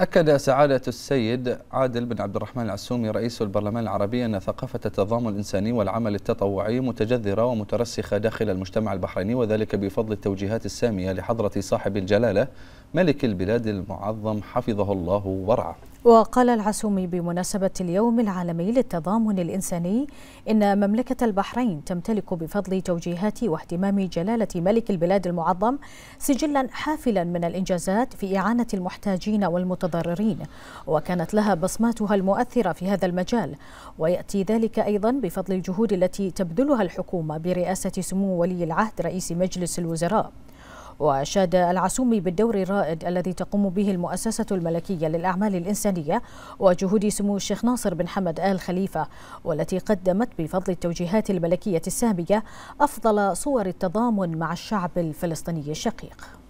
أكد سعادة السيد عادل بن عبد الرحمن العسومي رئيس البرلمان العربي أن ثقافة التضامن الإنساني والعمل التطوعي متجذرة ومترسخة داخل المجتمع البحريني وذلك بفضل التوجيهات السامية لحضرة صاحب الجلالة ملك البلاد المعظم حفظه الله ورعاه وقال العسومي بمناسبة اليوم العالمي للتضامن الإنساني إن مملكة البحرين تمتلك بفضل توجيهات واهتمام جلالة ملك البلاد المعظم سجلا حافلا من الإنجازات في إعانة المحتاجين والمتضررين وكانت لها بصماتها المؤثرة في هذا المجال ويأتي ذلك أيضا بفضل الجهود التي تبذلها الحكومة برئاسة سمو ولي العهد رئيس مجلس الوزراء وأشاد العسومي بالدور الرائد الذي تقوم به المؤسسة الملكية للأعمال الإنسانية وجهود سمو الشيخ ناصر بن حمد آل خليفة والتي قدمت بفضل التوجيهات الملكية السامية أفضل صور التضامن مع الشعب الفلسطيني الشقيق